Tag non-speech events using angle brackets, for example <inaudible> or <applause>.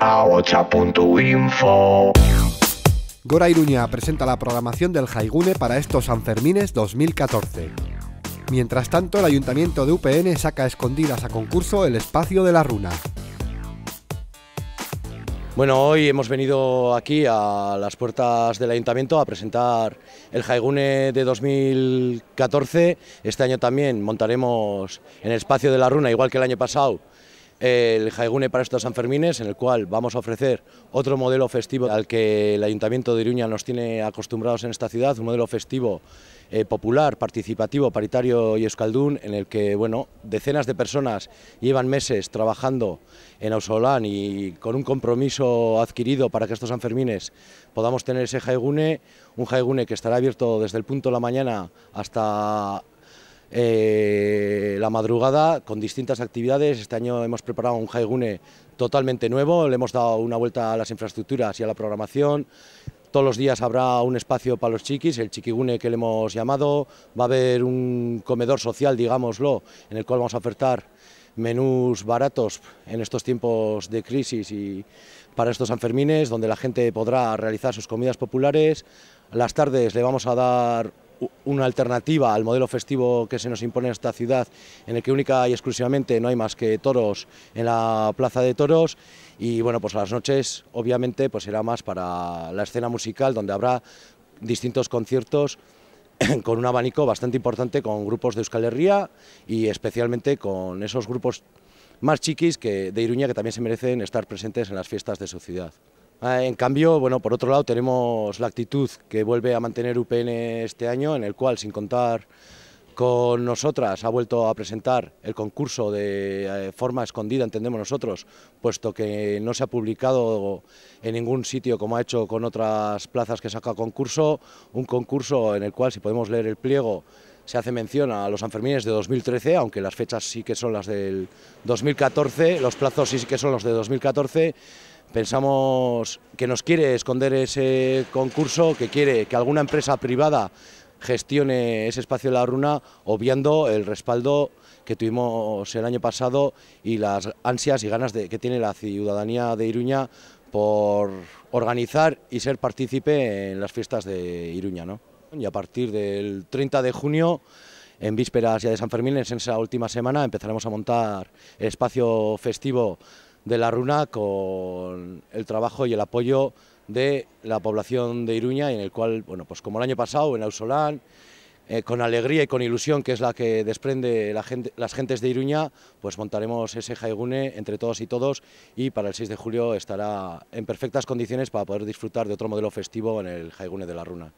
a Gora Iruña presenta la programación del Jaigune para estos Sanfermines 2014. Mientras tanto, el ayuntamiento de UPN saca escondidas a concurso el espacio de la runa. Bueno, hoy hemos venido aquí a las puertas del ayuntamiento a presentar el Jaigune de 2014. Este año también montaremos en el espacio de la runa, igual que el año pasado, el Jaigune para estos Sanfermines, en el cual vamos a ofrecer otro modelo festivo al que el Ayuntamiento de Iruña nos tiene acostumbrados en esta ciudad, un modelo festivo eh, popular, participativo, paritario y escaldún, en el que bueno, decenas de personas llevan meses trabajando en Ausolán y con un compromiso adquirido para que estos Sanfermines podamos tener ese Jaigune, un Jaigune que estará abierto desde el punto de la mañana hasta eh, la madrugada con distintas actividades. Este año hemos preparado un jaegune... totalmente nuevo, le hemos dado una vuelta a las infraestructuras y a la programación. Todos los días habrá un espacio para los chiquis, el chiquigune que le hemos llamado. Va a haber un comedor social, digámoslo, en el cual vamos a ofertar menús baratos en estos tiempos de crisis y para estos Sanfermines, donde la gente podrá realizar sus comidas populares. Las tardes le vamos a dar una alternativa al modelo festivo que se nos impone en esta ciudad, en el que única y exclusivamente no hay más que toros en la plaza de toros. Y bueno, pues a las noches obviamente pues será más para la escena musical, donde habrá distintos conciertos <clears throat> con un abanico bastante importante con grupos de Euskal Herria y especialmente con esos grupos más chiquis que de Iruña que también se merecen estar presentes en las fiestas de su ciudad. Ah, en cambio, bueno, por otro lado tenemos la actitud que vuelve a mantener UPN este año, en el cual, sin contar con nosotras, ha vuelto a presentar el concurso de eh, forma escondida, entendemos nosotros, puesto que no se ha publicado en ningún sitio, como ha hecho con otras plazas que saca concurso, un concurso en el cual, si podemos leer el pliego, se hace mención a los Sanfermines de 2013, aunque las fechas sí que son las del 2014, los plazos sí que son los de 2014, Pensamos que nos quiere esconder ese concurso, que quiere que alguna empresa privada gestione ese espacio de la runa, obviando el respaldo que tuvimos el año pasado y las ansias y ganas de, que tiene la ciudadanía de Iruña por organizar y ser partícipe en las fiestas de Iruña. Y a partir del 30 de junio, en vísperas ya de San Fermín, en esa última semana, empezaremos a montar el espacio festivo de la Runa con el trabajo y el apoyo de la población de Iruña, en el cual, bueno, pues como el año pasado en Ausolán, eh, con alegría y con ilusión, que es la que desprende las gentes de Iruña, pues montaremos ese jaigune entre todos y todos y para el 6 de julio estará en perfectas condiciones para poder disfrutar de otro modelo festivo en el jaigune de la Runa.